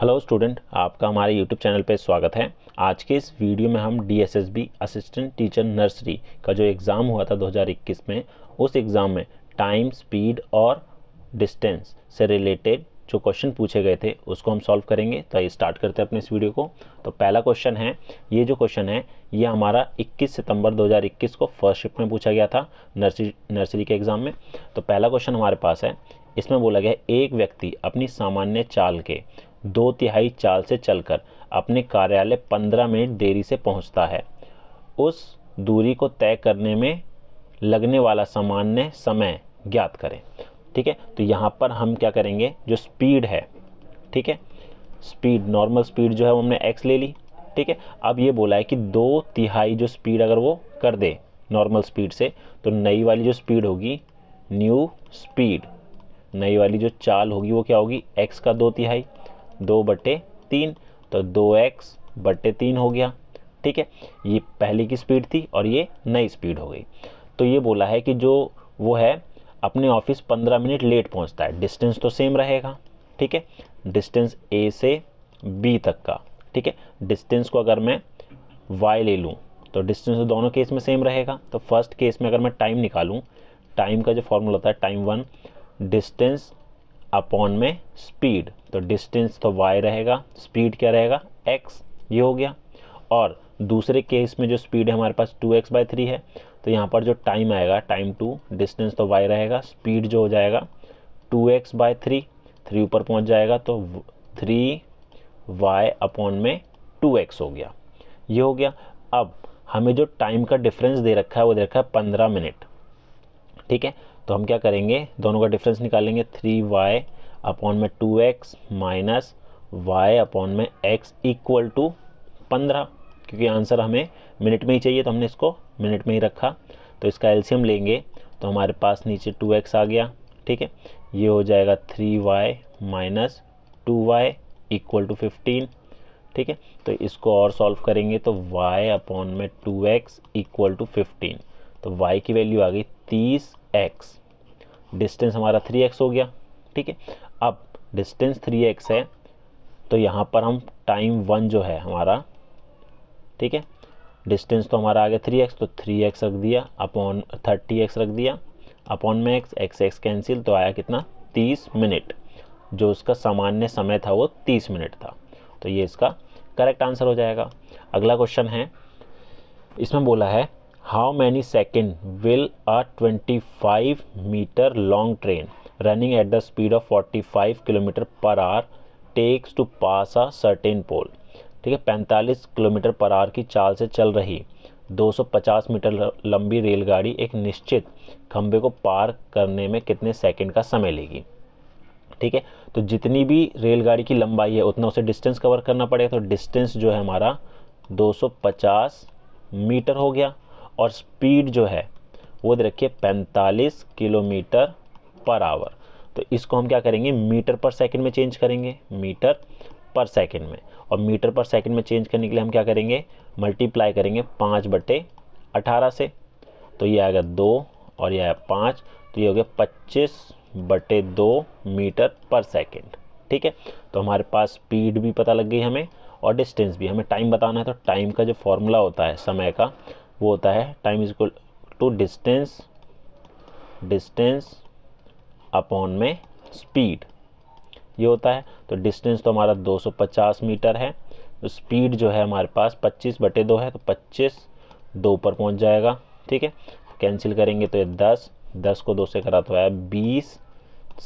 hello student आपका हमारे YouTube channel पर स्वागत है आज के इस वीडियो में हम डी असिस्टेंट टीचर नर्सरी का जो एग्ज़ाम हुआ था 2021 में उस एग्ज़ाम में टाइम स्पीड और डिस्टेंस से रिलेटेड जो क्वेश्चन पूछे गए थे उसको हम सॉल्व करेंगे तो आइए स्टार्ट करते हैं अपने इस वीडियो को तो पहला क्वेश्चन है ये जो क्वेश्चन है ये हमारा 21 सितंबर 2021 को फर्स्ट शिफ्ट में पूछा गया था नर्सरी नर्सरी के एग्ज़ाम में तो पहला क्वेश्चन हमारे पास है इसमें बोला गया एक व्यक्ति अपनी सामान्य चाल के दो तिहाई चाल से चलकर अपने कार्यालय पंद्रह मिनट देरी से पहुंचता है उस दूरी को तय करने में लगने वाला सामान्य समय ज्ञात करें ठीक है तो यहाँ पर हम क्या करेंगे जो स्पीड है ठीक है स्पीड नॉर्मल स्पीड जो है वो हमने एक्स ले ली ठीक है अब ये बोला है कि दो तिहाई जो स्पीड अगर वो कर दे नॉर्मल स्पीड से तो नई वाली जो स्पीड होगी न्यू स्पीड नई वाली जो चाल होगी वो क्या होगी एक्स का दो तिहाई दो बटे तीन तो दो एक्स बटे तीन हो गया ठीक है ये पहले की स्पीड थी और ये नई स्पीड हो गई तो ये बोला है कि जो वो है अपने ऑफिस पंद्रह मिनट लेट पहुंचता है डिस्टेंस तो सेम रहेगा ठीक है डिस्टेंस ए से बी तक का ठीक है डिस्टेंस को अगर मैं वाई ले लूँ तो डिस्टेंस तो दोनों केस में सेम रहेगा तो फर्स्ट केस में अगर मैं टाइम निकालूँ टाइम का जो फॉर्मूला होता है टाइम वन डिस्टेंस अपॉन में स्पीड तो डिस्टेंस तो वाई रहेगा स्पीड क्या रहेगा एक्स ये हो गया और दूसरे केस में जो स्पीड है हमारे पास टू एक्स बाई थ्री है तो यहाँ पर जो टाइम आएगा टाइम टू डिस्टेंस तो वाई रहेगा स्पीड जो हो जाएगा two X by three three ऊपर पहुँच जाएगा तो थ्री वाई अपॉन में टू एक्स हो गया ये हो गया अब हमें जो टाइम का डिफरेंस दे रखा है वो दे रखा है पंद्रह मिनट ठीक है तो हम क्या करेंगे दोनों का डिफरेंस निकालेंगे थ्री वाई अपॉन में two X minus Y upon में एक्स इक्वल टू पंद्रह क्योंकि आंसर हमें मिनट में ही चाहिए तो हमने इसको मिनट में ही रखा तो इसका एल्शियम लेंगे तो हमारे पास नीचे टू एक्स आ गया ठीक है ये हो जाएगा three Y minus two Y equal to fifteen ठीक है तो इसको और सॉल्व करेंगे तो वाई अपॉन में two X equal to fifteen तो वाई की वैल्यू आ गई तीस एक्स डिस्टेंस हमारा थ्री एक्स हो गया ठीक है अब डिस्टेंस थ्री एक्स है तो यहाँ पर हम टाइम वन जो है हमारा ठीक है डिस्टेंस तो हमारा आ गया थ्री एक्स तो थ्री एक्स रख दिया अपॉन थर्टी एक्स रख दिया अपॉन में एक्स एक्स एक्स कैंसिल तो आया कितना तीस मिनट जो उसका सामान्य समय था वो तीस मिनट था तो ये इसका करेक्ट आंसर हो जाएगा अगला क्वेश्चन है इसमें बोला है how many second will a twenty five metre long train running at the speed of forty five kilometre per hour takes to pass a certain pole ठीक है पैंतालीस किलोमीटर पर आर की चाल से चल रही 250 मीटर लंबी रेलगाड़ी एक निश्चित खंबे को पार करने में कितने सेकंड का समय लेगी ठीक है तो जितनी भी रेलगाड़ी की लंबाई है उतना उसे डिस्टेंस कवर करना पड़ेगा तो डिस्टेंस जो है हमारा 250 मीटर हो गया और स्पीड जो है वो दे रखिए पैंतालीस किलोमीटर पर आवर तो इसको हम क्या करेंगे मीटर पर सेकंड में चेंज करेंगे मीटर पर सेकंड में और मीटर पर सेकंड में चेंज करने के लिए हम क्या करेंगे मल्टीप्लाई करेंगे पाँच बटे अठारह से तो ये आएगा दो और ये आया पाँच तो ये हो गया पच्चीस बटे दो मीटर पर सेकंड ठीक है तो हमारे पास स्पीड भी पता लग गई हमें और डिस्टेंस भी हमें टाइम बताना है तो टाइम का जो फॉर्मूला होता है समय का वो होता है time is equal to distance distance upon में स्पीड ये होता है तो डिस्टेंस तो हमारा 250 मीटर है तो स्पीड जो है हमारे पास 25 बटे दो है तो 25 दो पर पहुंच जाएगा ठीक है कैंसिल करेंगे तो ये 10 10 को दो से करा तो है 20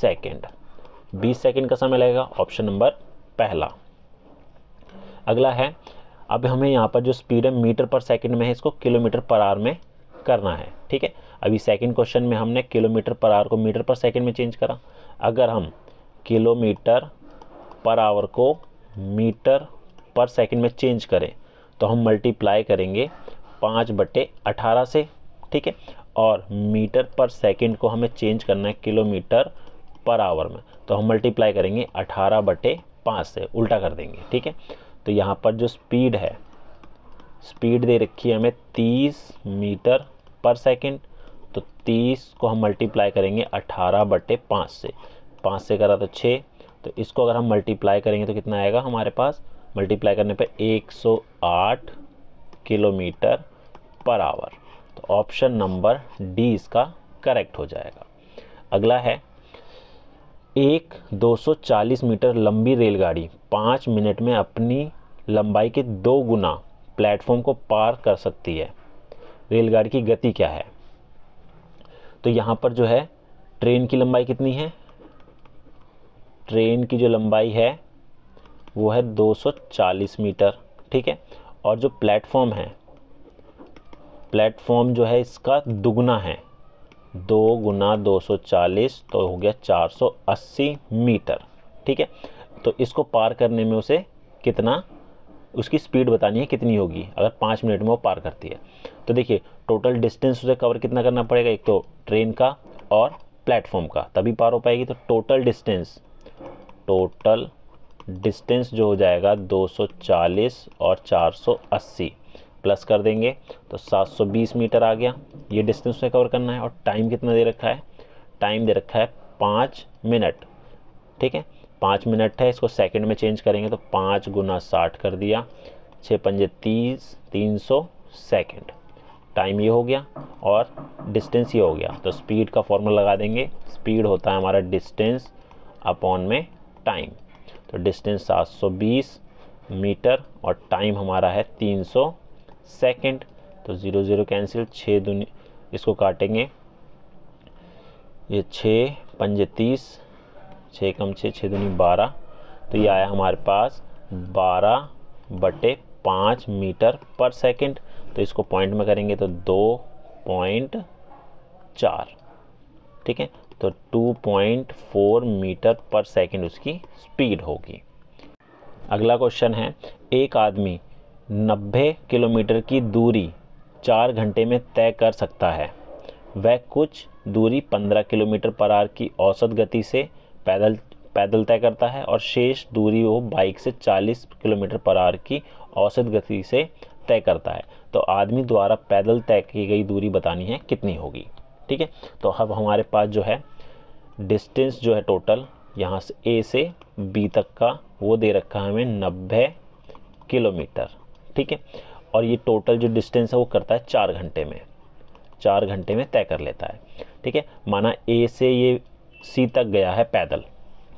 सेकंड 20 सेकंड का समय लगेगा ऑप्शन नंबर पहला अगला है अब हमें यहाँ पर जो स्पीड है मीटर पर सेकंड में है इसको किलोमीटर पर आवर में करना है ठीक है अभी सेकंड क्वेश्चन में हमने किलोमीटर पर आवर को मीटर पर सेकंड में चेंज करा अगर हम किलोमीटर पर आवर को मीटर पर सेकंड में चेंज करें तो हम मल्टीप्लाई करेंगे पाँच बटे अठारह से ठीक है और मीटर पर सेकेंड को हमें चेंज करना है किलोमीटर पर आवर में तो हम मल्टीप्लाई करेंगे अठारह बटे पाँच से उल्टा कर देंगे ठीक है तो यहाँ पर जो स्पीड है स्पीड दे रखी है हमें तीस मीटर पर सेकेंड तो तीस को हम मल्टीप्लाई करेंगे अठारह बटे पाँच से पाँच से करा तो छः तो इसको अगर हम मल्टीप्लाई करेंगे तो कितना आएगा हमारे पास मल्टीप्लाई करने पर 108 किलोमीटर पर आवर तो ऑप्शन नंबर डी इसका करेक्ट हो जाएगा अगला है एक 240 मीटर लंबी रेलगाड़ी पाँच मिनट में अपनी लंबाई के दो गुना प्लेटफॉर्म को पार कर सकती है रेलगाड़ी की गति क्या है तो यहाँ पर जो है ट्रेन की लंबाई कितनी है ट्रेन की जो लंबाई है वो है 240 मीटर ठीक है और जो प्लेटफॉर्म है प्लेटफॉर्म जो है इसका दुगना है दो गुना दो सौ चालीस तो हो गया चार सौ अस्सी मीटर ठीक है तो इसको पार करने में उसे कितना उसकी स्पीड बतानी है कितनी होगी अगर पाँच मिनट में वो पार करती है तो देखिए टोटल डिस्टेंस उसे कवर कितना करना पड़ेगा एक तो ट्रेन का और प्लेटफॉर्म का तभी पार हो पाएगी तो टोटल डिस्टेंस टोटल डिस्टेंस जो हो जाएगा 240 और 480 प्लस कर देंगे तो 720 मीटर आ गया ये डिस्टेंस में कवर करना है और टाइम कितना दे रखा है टाइम दे रखा है पाँच मिनट ठीक है पाँच मिनट है इसको सेकंड में चेंज करेंगे तो पाँच गुना साठ कर दिया छः पंजे तीस तीन सौ सेकेंड टाइम ये हो गया और डिस्टेंस ये हो गया तो स्पीड का फॉर्मूला लगा देंगे स्पीड होता है हमारा डिस्टेंस अपॉन में टाइम तो डिस्टेंस 720 मीटर और टाइम हमारा है सेकंड तो ज़ीरो ज़ीरो कैंसिल छः दुनिया इसको काटेंगे ये छः पंजे तीस छः कम छः छः दुनी बारह तो ये आया हमारे पास बारह बटे पाँच मीटर पर सेकंड तो इसको पॉइंट में करेंगे तो दो पॉइंट चार ठीक है तो 2.4 मीटर पर सेकंड उसकी स्पीड होगी अगला क्वेश्चन है एक आदमी 90 किलोमीटर की दूरी चार घंटे में तय कर सकता है वह कुछ दूरी 15 किलोमीटर पर आर की औसत गति से पैदल पैदल तय करता है और शेष दूरी वो बाइक से 40 किलोमीटर पर आर की औसत गति से तय करता है तो आदमी द्वारा पैदल तय की गई दूरी बतानी है कितनी होगी ठीक है तो अब हमारे पास जो है डिस्टेंस जो है टोटल यहाँ से ए से बी तक का वो दे रखा है हमें नब्बे किलोमीटर ठीक है और ये टोटल जो डिस्टेंस है वो करता है चार घंटे में चार घंटे में तय कर लेता है ठीक है माना ए से ये सी तक गया है पैदल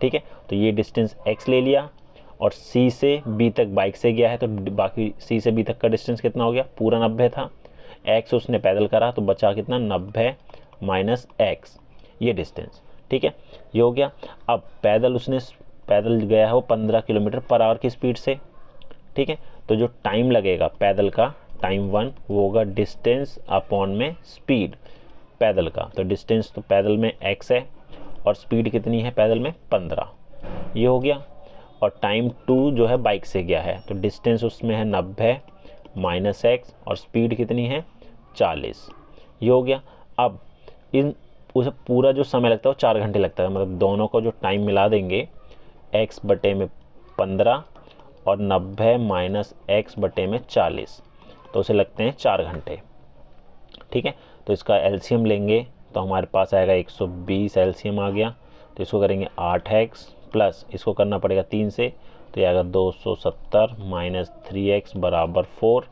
ठीक है तो ये डिस्टेंस एक्स ले लिया और सी से बी तक बाइक से गया है तो बाकी सी से बी तक का डिस्टेंस कितना हो गया पूरा नब्बे था एक्स उसने पैदल करा तो बचा कितना नब्बे माइनस एक्स ये डिस्टेंस ठीक है ये हो गया अब पैदल उसने पैदल गया है वो पंद्रह किलोमीटर पर आवर की स्पीड से ठीक है तो जो टाइम लगेगा पैदल का टाइम वन वो होगा डिस्टेंस अपॉन में स्पीड पैदल का तो डिस्टेंस तो पैदल में एक्स है और स्पीड कितनी है पैदल में पंद्रह ये हो गया और टाइम टू जो है बाइक से गया है तो डिस्टेंस उसमें है नब्बे माइनस एक्स और स्पीड कितनी है चालीस ये हो गया अब इन उसे पूरा जो समय लगता है वो चार घंटे लगता है मतलब दोनों को जो टाइम मिला देंगे एक्स बटे में पंद्रह और नब्बे माइनस एक्स बटे में चालीस तो उसे लगते हैं चार घंटे ठीक है तो इसका एलसीएम लेंगे तो हमारे पास आएगा 120 एलसीएम आ गया तो इसको करेंगे आठ एक्स प्लस इसको करना पड़ेगा तीन से तो ये आएगा 270 माइनस थ्री एक्स बराबर फोर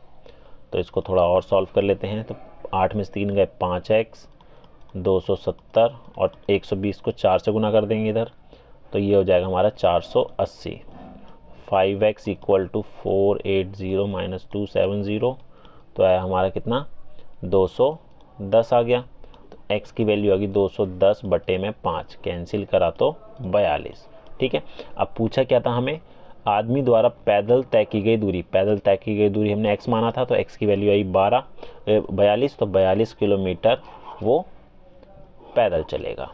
तो इसको थोड़ा और सॉल्व कर लेते हैं तो आठ में से तीन गए पाँच एक्स दो सौ सत्तर और एक सौ बीस को चार से गुना कर देंगे इधर तो ये हो जाएगा हमारा चार सौ अस्सी five X equal to four eight zero minus two seven zero तो आया हमारा कितना दो सौ दस आ गया तो एक्स की वैल्यू आ गई दो सौ दस बटे में पाँच कैंसिल करा तो बयालीस ठीक है अब पूछा क्या था हमें आदमी द्वारा पैदल तय की गई दूरी पैदल तय की गई दूरी हमने एक्स माना था तो एक्स की वैल्यू आई बारह बयालीस तो बयालीस किलोमीटर वो पैदल चलेगा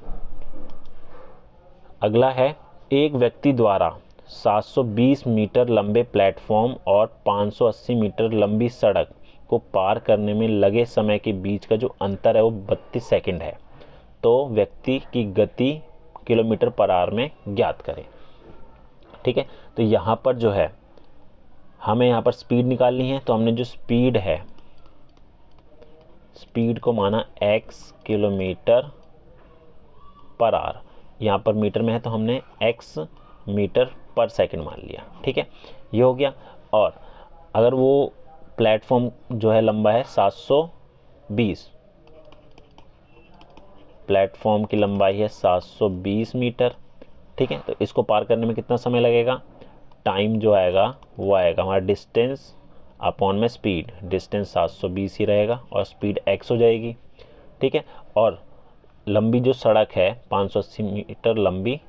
अगला है एक व्यक्ति द्वारा 720 मीटर लंबे प्लेटफॉर्म और 580 मीटर लंबी सड़क को पार करने में लगे समय के बीच का जो अंतर है वो बत्तीस सेकेंड है तो व्यक्ति की गति किलोमीटर पर आर में ज्ञात करें ठीक है तो यहाँ पर जो है हमें यहाँ पर स्पीड निकालनी है तो हमने जो स्पीड है स्पीड को माना x किलोमीटर पर आर यहाँ पर मीटर में है तो हमने x मीटर पर सेकंड मान लिया ठीक है ये हो गया और अगर वो प्लेटफॉर्म जो है लंबा है 720 प्लेटफॉर्म की लंबाई है 720 मीटर ठीक है तो इसको पार करने में कितना समय लगेगा टाइम जो आएगा वो आएगा हमारा डिस्टेंस अपॉन में स्पीड डिस्टेंस 720 ही रहेगा और स्पीड एक्स हो जाएगी ठीक है और लंबी जो सड़क है 580 मीटर लंबी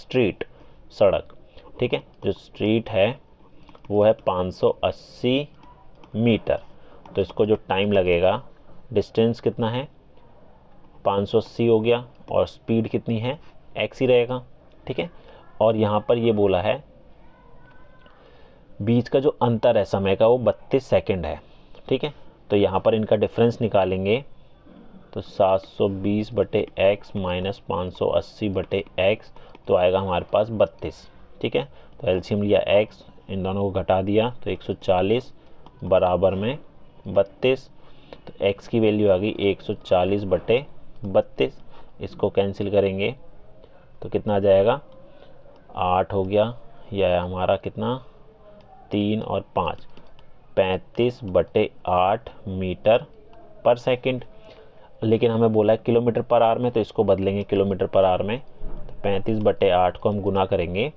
स्ट्रीट सड़क ठीक है जो स्ट्रीट है वो है 580 मीटर तो इसको जो टाइम लगेगा डिस्टेंस कितना है 580 हो गया और स्पीड कितनी है एक्स ही रहेगा ठीक है और यहाँ पर ये बोला है बीच का जो अंतर है समय का वो बत्तीस सेकेंड है ठीक है तो यहाँ पर इनका डिफरेंस निकालेंगे तो 720 बटे एक्स माइनस पाँच बटे एक्स तो आएगा हमारे पास बत्तीस ठीक है तो एल्सीम लिया एक्स इन दोनों को घटा दिया तो 140 बराबर में बत्तीस तो एक्स की वैल्यू आ गई 140 बटे बत्तीस इसको कैंसिल करेंगे तो कितना आ जाएगा आठ हो गया या हमारा कितना तीन और पाँच पैंतीस बटे आठ मीटर पर सेकंड लेकिन हमें बोला है किलोमीटर पर आर में तो इसको बदलेंगे किलोमीटर पर आर में तो पैंतीस बटे आठ को हम गुना करेंगे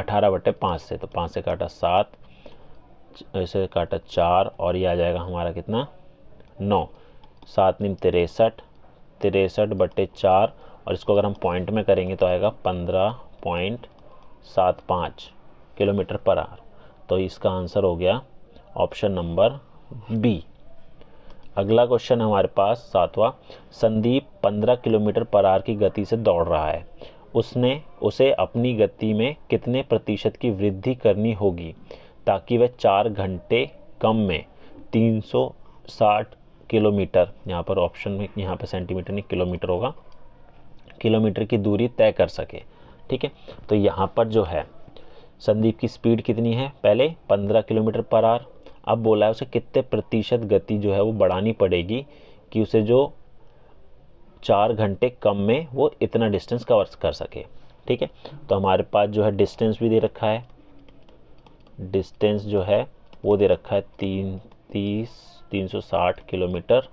अठारह बटे पाँच से तो पाँच से काटा सात ऐसे काटा चार और ये आ जाएगा हमारा कितना नौ सात नीम तिरसठ तिरसठ बटे चार और इसको अगर हम पॉइंट में करेंगे तो आएगा पंद्रह पॉइंट सात पाँच किलोमीटर पर आर तो इसका आंसर हो गया ऑप्शन नंबर बी अगला क्वेश्चन हमारे पास सातवां संदीप पंद्रह किलोमीटर पर आर की गति से दौड़ रहा है उसने उसे अपनी गति में कितने प्रतिशत की वृद्धि करनी होगी ताकि वह चार घंटे कम में 360 किलोमीटर यहाँ पर ऑप्शन में यहाँ पर सेंटीमीटर नहीं किलोमीटर होगा किलोमीटर की दूरी तय कर सके ठीक है तो यहाँ पर जो है संदीप की स्पीड कितनी है पहले 15 किलोमीटर पर आर अब बोला है उसे कितने प्रतिशत गति जो है वो बढ़ानी पड़ेगी कि उसे जो चार घंटे कम में वो इतना डिस्टेंस कवर कर सके ठीक है तो हमारे पास जो है डिस्टेंस भी दे रखा है डिस्टेंस जो है वो दे रखा है तीन तीस तीन सौ साठ किलोमीटर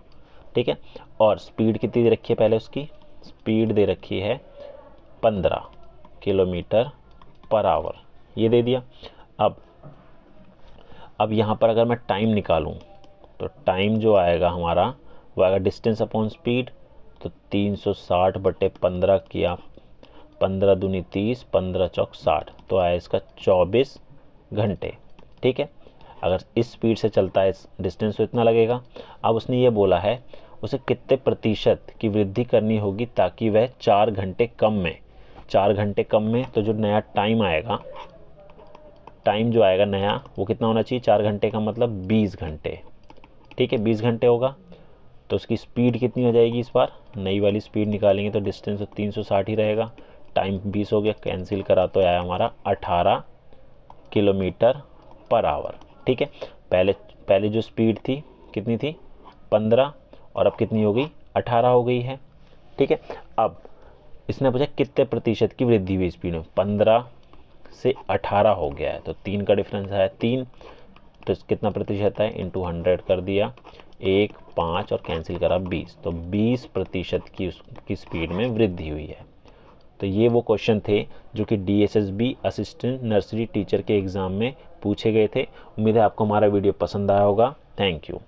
ठीक है और स्पीड कितनी दे रखी है पहले उसकी स्पीड दे रखी है पंद्रह किलोमीटर पर आवर ये दे दिया अब अब यहाँ पर अगर मैं टाइम निकालूँ तो टाइम जो आएगा हमारा वो आएगा डिस्टेंस अपॉन स्पीड तो 360 बटे पंद्रह किया पंद्रह दूनी तीस पंद्रह चौक साठ तो आया इसका चौबीस घंटे ठीक है अगर इस स्पीड से चलता है इस डिस्टेंस तो इतना लगेगा अब उसने ये बोला है उसे कितने प्रतिशत की वृद्धि करनी होगी ताकि वह चार घंटे कम में चार घंटे कम में तो जो नया टाइम आएगा टाइम जो आएगा नया वो कितना होना चाहिए चार घंटे का मतलब बीस घंटे ठीक है बीस घंटे होगा तो उसकी स्पीड कितनी हो जाएगी इस बार नई वाली स्पीड निकालेंगे तो डिस्टेंस तो तीन सौ साठ ही रहेगा टाइम बीस हो गया कैंसिल करा तो आया हमारा अठारह किलोमीटर पर आवर ठीक है पहले पहले जो स्पीड थी कितनी थी पंद्रह और अब कितनी हो गई अठारह हो गई है ठीक है अब इसने पूछा कितने प्रतिशत की वृद्धि हुई स्पीड में पंद्रह से अठारह हो गया है तो तीन का डिफरेंस आया तीन तो कितना प्रतिशत है इंटू हंड्रेड कर दिया एक पाँच और कैंसिल करा बीस तो बीस प्रतिशत की उसकी स्पीड में वृद्धि हुई है तो ये वो क्वेश्चन थे जो कि डी असिस्टेंट नर्सरी टीचर के एग्ज़ाम में पूछे गए थे उम्मीद है आपको हमारा वीडियो पसंद आया होगा थैंक यू